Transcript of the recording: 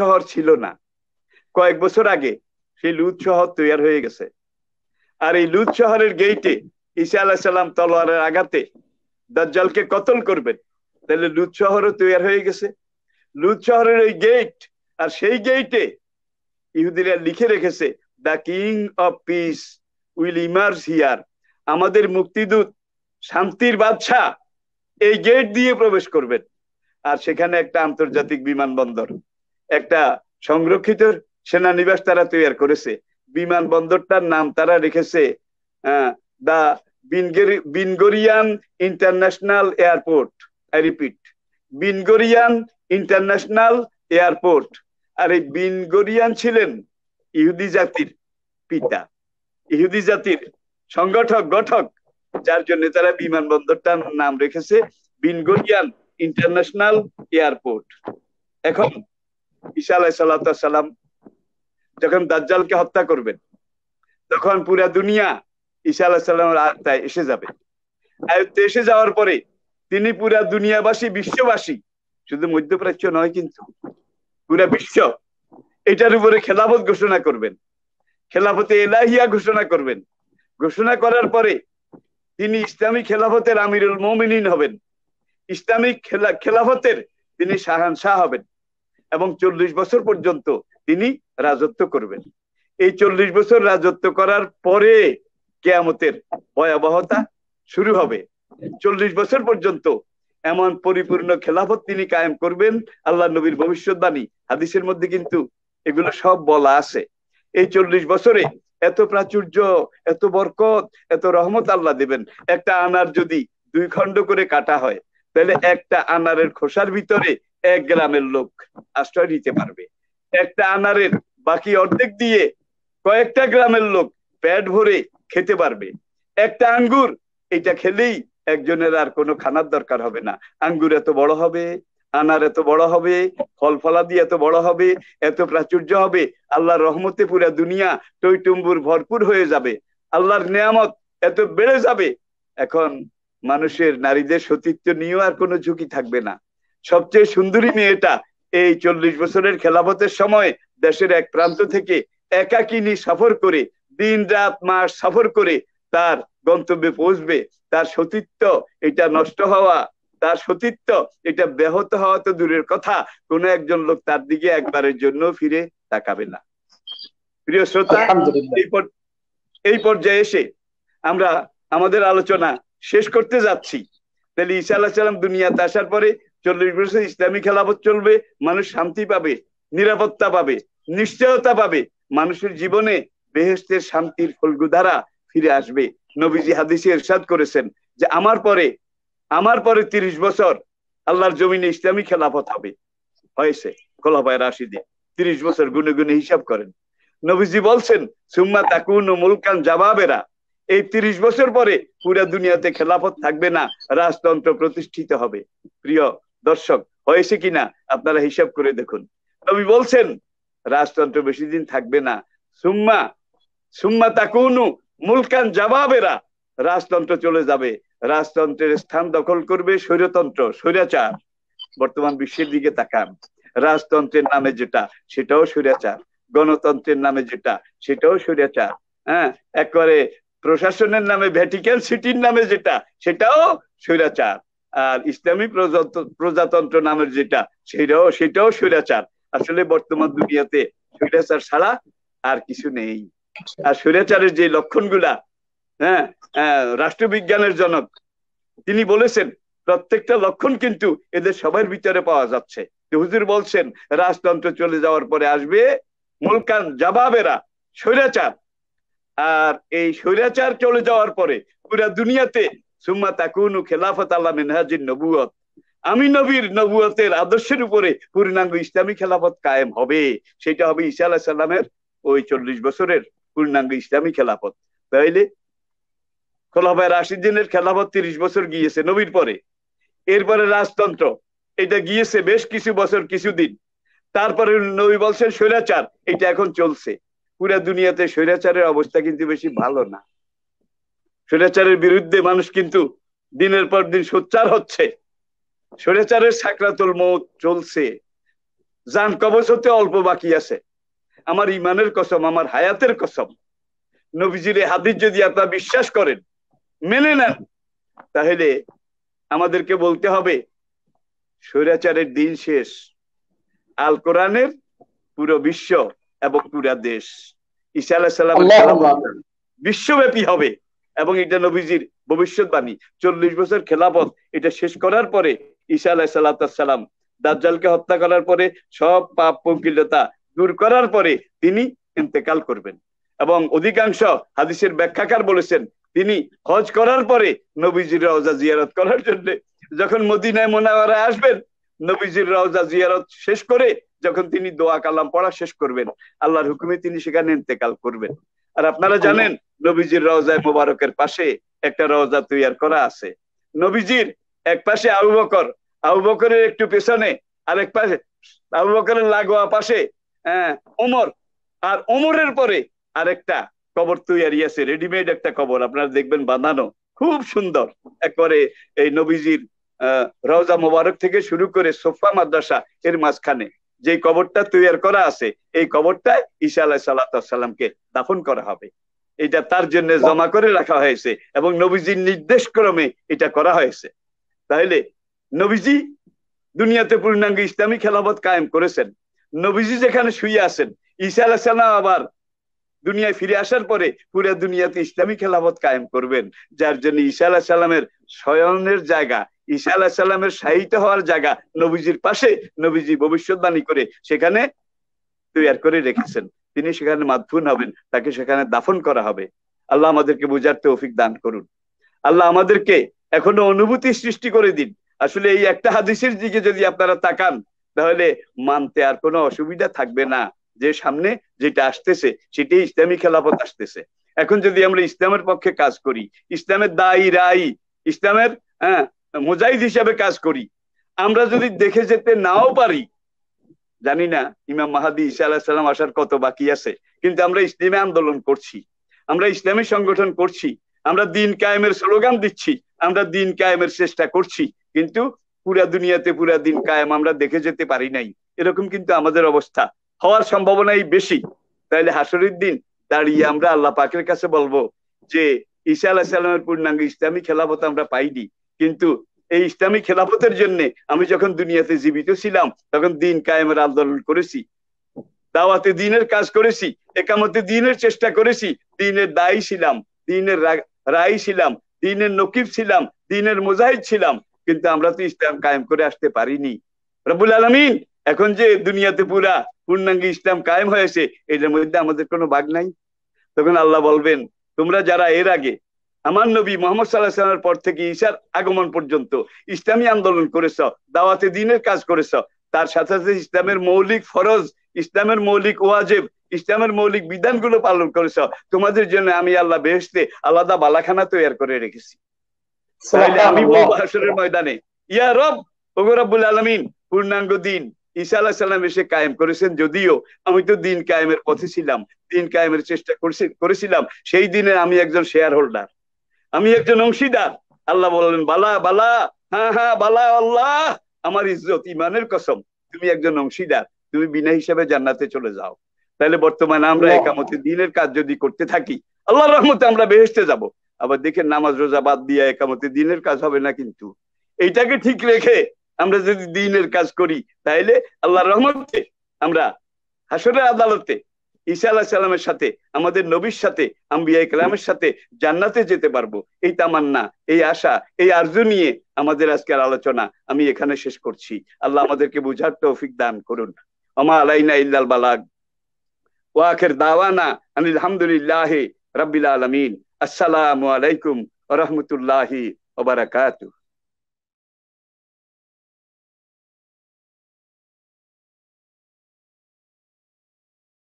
শহর ছিল না কয়েক বছর আগে সেই লুত শহর তৈরি হয়ে গেছে আর এই লুত শহরের গেইটে ঈসা আল্লাহ সাল্লাম তলোয়ারের আঘাতে দাজ্জালকে কতল করবেন তাহলে লুত শহরও তৈরি হয়ে গেছে লুত শহরের ওই গেট আর সেই গেইটে ইহুদিরা লিখে রেখেছে the king of peace will emerge here আমাদের মুক্তিদূত শান্তির বাদশাহ এই গেট দিয়ে প্রবেশ করবেন আর সেখানে একটা আন্তর্জাতিক বিমানবন্দর একটা সংরক্ষিত সেনানিবাস তারা তৈরি করেছে বিমানবন্দরটার নাম তারা রেখেছে the Ben Gurion international airport I repeat Ben Gurion international airport আর এই বিনগরিয়ান ছিলেন ইহুদি জাতির পিতা ইহুদি জাতির সংগঠক গঠক যার জন্য তারা বিমানবন্দরটার নাম রেখেছে বিনগরিয়ান ইন্টারন্যাশনাল এয়ারপোর্ট এখন ঈশা আলাই সাল্লাম যখন দাজ্জালকে হত্যা করবেন তখন পুরা দুনিয়া ঈশা আলাহ সাল্লামের আয়ত্তায় এসে যাবে আয়ত্তে এসে যাওয়ার পরে তিনি পুরা দুনিয়াবাসী বিশ্ববাসী শুধু মধ্যপ্রাচ্য নয় কিন্তু পুরা বিশ্ব এটার উপরে খেলাফত ঘোষণা করবেন খেলাফতে এলাহিয়া ঘোষণা করবেন ঘোষণা করার পরে তিনি ইসলামী খেলাফতের আমিরুল মমিনিন হবেন ইসলামিক খেলা খেলাফতের তিনি শাহান শাহ হবেন এবং চল্লিশ বছর পর্যন্ত তিনি রাজত্ব করবেন এই চল্লিশ বছর রাজত্ব করার পরে কেয়ামতের ভয়াবহতা শুরু হবে চল্লিশ বছর পর্যন্ত এমন পরিপূর্ণ খেলাফত তিনি কায়েম করবেন আল্লাহ নবীর ভবিষ্যৎবাণী হাদিসের মধ্যে কিন্তু এগুলো সব বলা আছে এই চল্লিশ বছরে এত প্রাচুর্য এত বরকত এত রহমত আল্লাহ দেবেন একটা আনার যদি দুই খণ্ড করে কাটা হয় তাহলে একটা আনারের খোসার ভিতরে এক গ্রামের লোক আশ্রয় নিতে পারবে একটা আনারের বাকি অর্ধেক দিয়ে কয়েকটা গ্রামের লোক প্যাট ভরে খেতে পারবে একটা আঙ্গুর এটা খেলেই একজনের আর কোনো খানার দরকার হবে না আঙ্গুর এত বড় হবে আনার এত বড় হবে ফল ফলা দিয়ে এত বড় হবে এত প্রাচুর্য হবে আল্লাহর রহমতে পুরা দুনিয়া টইটুম্বুর ভরপুর হয়ে যাবে আল্লাহর নিয়ামত এত বেড়ে যাবে এখন মানুষের নারীদের সতীত্ব নিয়েও আর কোনো ঝুঁকি থাকবে না সবচেয়ে সুন্দরী মেয়েটা এই চল্লিশ বছরের খেলাফতের সময় দেশের এক প্রান্ত থেকে একাকিনী সফর করে দিন রাত মাস সফর করে তার গন্তব্যে পৌঁছবে তার সতীত্ব এটা নষ্ট হওয়া তার সতীত্ব এটা ব্যাহত হওয়া তো দূরের কথা কোনো একজন লোক তার দিকে একবারের জন্য ফিরে তাকাবে না প্রিয় শ্রোতা এই পর্যায়ে এসে আমরা আমাদের আলোচনা শেষ করতে যাচ্ছি তাহলে ইসা আল্লাহ সাল্লাম দুনিয়াতে আসার পরে চল্লিশ বছর ইসলামী খেলাফত চলবে মানুষ শান্তি পাবে নিরাপত্তা পাবে নিশ্চয়তা পাবে মানুষের জীবনে বেহেস্তের শান্তির ফলগুধারা ফিরে আসবে নবীজি হাদিসে এরশাদ করেছেন যে আমার পরে আমার পরে তিরিশ বছর আল্লাহর জমিনে ইসলামী খেলাফত হবে হয়েছে খোলাফায় রাশিদে তিরিশ বছর গুনে গুনে হিসাব করেন নবীজি বলছেন সুম্মা তাকুন ও মুলকান জাবাবেরা এই তিরিশ বছর পরে পুরা দুনিয়াতে খেলাফত থাকবে না রাজতন্ত্র প্রতিষ্ঠিত হবে প্রিয় দর্শক হয়েছে কিনা আপনারা হিসাব করে দেখুন নবী বলছেন রাজতন্ত্র বেশি দিন থাকবে না সুম্মা সুম্মা তাকুনু মুলকান জবাবেরা রাজতন্ত্র চলে যাবে রাজতন্ত্রের স্থান দখল করবে স্বৈরতন্ত্র স্বৈরাচার বর্তমান বিশ্বের দিকে তাকান রাজতন্ত্রের নামে যেটা সেটাও স্বৈরাচার গণতন্ত্রের নামে যেটা সেটাও স্বৈরাচার হ্যাঁ একবারে প্রশাসনের নামে ভ্যাটিক্যান সিটির নামে যেটা সেটাও স্বৈরাচার আর ইসলামী প্রজাতন্ত্র নামের যেটা সেটাও সেটাও স্বৈরাচার আসলে বর্তমান দুনিয়াতে স্বৈরাচার ছাড়া আর কিছু নেই আর স্বৈরাচারের যে লক্ষণগুলা হ্যাঁ রাষ্ট্রবিজ্ঞানের জনক তিনি বলেছেন প্রত্যেকটা লক্ষণ কিন্তু এদের সবার ভিতরে পাওয়া যাচ্ছে হুজুর বলছেন রাজতন্ত্র চলে যাওয়ার পরে আসবে মুলকান জাবাবেরা স্বৈরাচার আর এই স্বৈরাচার চলে যাওয়ার পরে পুরা দুনিয়াতে সুম্মা তাকুনু খেলাফত আল্লাহ মেনহাজির নবুয়ত আমি নবীর নবুয়তের আদর্শের উপরে পূর্ণাঙ্গ ইসলামী খেলাফত কায়েম হবে সেটা হবে ঈসা আলাহ সাল্লামের ওই চল্লিশ বছরের পূর্ণাঙ্গ ইসলামী খেলাফত তাইলে খোলাফায় রাশিদ্দিনের খেলাফত তিরিশ বছর গিয়েছে নবীর পরে এরপরে রাজতন্ত্র এটা গিয়েছে বেশ কিছু বছর কিছুদিন তারপরে নবী বলছেন স্বৈরাচার এটা এখন চলছে পুরা দুনিয়াতে স্বৈরাচারের অবস্থা কিন্তু বেশি ভালো না স্বৈরাচারের বিরুদ্ধে মানুষ কিন্তু দিনের পর দিন সোচ্চার হচ্ছে স্বৈরাচারের সাকরাতুল মত চলছে যান কবচ হতে অল্প বাকি আছে আমার ইমানের কসম আমার হায়াতের কসম নবীজির হাদিস যদি আপনারা বিশ্বাস করেন মেনে নেন তাহলে আমাদেরকে বলতে হবে স্বৈরাচারের দিন শেষ আল কোরআনের পুরো বিশ্ব এবং পুরা দেশ ইসা আলাহ সাল্লাম বিশ্বব্যাপী হবে এবং এটা নবীজির ভবিষ্যৎবাণী চল্লিশ বছর খেলাফত এটা শেষ করার পরে ঈশা আলাহ সালাতাম দাজ্জালকে হত্যা করার পরে সব পাপ পঙ্কিলতা দূর করার পরে তিনি ইন্তেকাল করবেন এবং অধিকাংশ হাদিসের ব্যাখ্যাকার বলেছেন তিনি হজ করার পরে নবীজির রওজা জিয়ারত করার জন্য যখন মদিনায় মোনাওয়ারায় আসবেন নবীজির রওজা জিয়ারত শেষ করে যখন তিনি দোয়া কালাম পড়া শেষ করবেন আল্লাহর হুকুমে তিনি সেখানে ইন্তেকাল করবেন আর আপনারা জানেন নবীজির রওজায় মোবারকের পাশে একটা রওজা তৈয়ার করা আছে নবীজির এক পাশে আবু বকর আবু বকরের একটু পেছনে আর এক পাশে আবু বকরের লাগোয়া পাশে হ্যাঁ, ওমর আর ওমরের পরে আরেকটা কবর তৈরি আছে রেডিমেড একটা কবর আপনারা দেখবেন বাঁধানো খুব সুন্দর একবারে এই নবীজির রওজা মোবারক থেকে শুরু করে সোফা মাদ্রাসা এর মাঝখানে যে কবরটা তৈরি করা আছে এই কবরটায় ঈশা আলাহ সাল্লাতামকে দাফন করা হবে এটা তার জন্য জমা করে রাখা হয়েছে এবং নবীজির নির্দেশ ক্রমে এটা করা হয়েছে তাহলে নবীজি দুনিয়াতে পূর্ণাঙ্গ ইসলামী খেলাবত কায়েম করেছেন নবীজি যেখানে শুয়ে আছেন ঈশা আলাহ সাল্লাম আবার দুনিয়ায় ফিরে আসার পরে পুরা দুনিয়াতে ইসলামী খেলাবত কায়েম করবেন যার জন্য ঈশা আলাহ সাল্লামের শয়নের জায়গা ঈশা আলাহ সাল্লামের সাহিত্য হওয়ার জায়গা নবীজির পাশে নবীজি ভবিষ্যৎবাণী করে সেখানে তৈয়ার করে রেখেছেন তিনি সেখানে মাধ্যম হবেন তাকে সেখানে দাফন করা হবে আল্লাহ আমাদেরকে বুঝার তৌফিক দান করুন আল্লাহ আমাদেরকে এখনো অনুভূতি সৃষ্টি করে দিন আসলে এই একটা হাদিসের দিকে যদি আপনারা তাকান তাহলে মানতে আর কোনো অসুবিধা থাকবে না যে সামনে যেটা আসতেছে সেটাই ইসলামী খেলাফত আসতেছে এখন যদি আমরা ইসলামের পক্ষে কাজ করি ইসলামের দায়ী রাই ইসলামের হ্যাঁ মোজাইদ হিসাবে কাজ করি আমরা যদি দেখে যেতে নাও পারি জানি না ইমাম মাহাদি ইসা আলাহ সাল্লাম আসার কত বাকি আছে কিন্তু আমরা ইসলামী আন্দোলন করছি আমরা ইসলামী সংগঠন করছি আমরা দিন কায়েমের স্লোগান দিচ্ছি আমরা দিন কায়েমের চেষ্টা করছি কিন্তু পুরা দুনিয়াতে পুরা দিন কায়েম আমরা দেখে যেতে পারি নাই এরকম কিন্তু আমাদের অবস্থা হওয়ার সম্ভাবনাই বেশি তাহলে হাসরের দিন দাঁড়িয়ে আমরা আল্লাহ পাকের কাছে বলবো যে ঈশা আলাহ সাল্লামের পূর্ণাঙ্গ ইসলামী খেলাফত আমরা পাইনি কিন্তু এই ইসলামী খেলাফতের জন্য আমি যখন দুনিয়াতে জীবিত ছিলাম তখন দিন কায়েমের আন্দোলন করেছি দাওয়াতে দিনের কাজ করেছি একামতে দিনের চেষ্টা করেছি দিনের দায়ী ছিলাম দিনের রায় ছিলাম দিনের নকিব ছিলাম দিনের মুজাহিদ ছিলাম কিন্তু আমরা তো ইসলাম কায়েম করে আসতে পারিনি রবুল আলমিন এখন যে দুনিয়াতে পুরা পূর্ণাঙ্গ ইসলাম কায়েম হয়েছে এটার মধ্যে আমাদের কোনো ভাগ নাই তখন আল্লাহ বলবেন তোমরা যারা এর আগে আমার নবী মোহাম্মদ সাল্লাহ সাল্লামের পর থেকে ঈশার আগমন পর্যন্ত ইসলামী আন্দোলন করেছ দাওয়াতে দিনের কাজ করেছ তার সাথে সাথে ইসলামের মৌলিক ফরজ ইসলামের মৌলিক ওয়াজেব ইসলামের মৌলিক বিধানগুলো পালন করেছ তোমাদের জন্য আমি আল্লাহ বেহেস্তে আলাদা বালাখানা তৈরি করে রেখেছি আমি হাসরের ময়দানে ইয়া রব ওগরাবুল আলমিন পূর্ণাঙ্গ দিন ঈসা আল্লাহ সাল্লাম এসে কায়েম করেছেন যদিও আমি তো দিন কায়েমের পথে ছিলাম দিন কায়েমের চেষ্টা করেছিলাম সেই দিনে আমি একজন শেয়ার হোল্ডার আমি একজন অংশীদার আল্লাহ বললেন বালা বালা হ্যাঁ হ্যাঁ বালা আল্লাহ আমার ইজ্জত ইমানের কসম তুমি একজন অংশীদার তুমি বিনা হিসাবে জান্নাতে চলে যাও তাহলে বর্তমানে আমরা একামতে দিনের কাজ যদি করতে থাকি আল্লাহ রহমতে আমরা বেহেস্তে যাব আবার দেখেন নামাজ রোজা বাদ দিয়ে একামতে দিনের কাজ হবে না কিন্তু এইটাকে ঠিক রেখে আমরা যদি দিনের কাজ করি তাহলে আল্লাহ রহমতে আমরা হাসরের আদালতে ঈসা আল্লাহ সাল্লামের সাথে আমাদের নবীর সাথে আম্বিয়া ইকলামের সাথে জান্নাতে যেতে পারবো এই তামান্না এই আশা এই আরজু নিয়ে আমাদের আজকের আলোচনা আমি এখানে শেষ করছি আল্লাহ আমাদেরকে বুঝার তৌফিক দান করুন আমা আলাইনা ইল্লাল বালাগ ওয়াখের দাওয়ানা আলহামদুলিল্লাহ রাব্বিল আলমিন আসসালামু আলাইকুম রহমতুল্লাহি রাহমাতুল্লাহি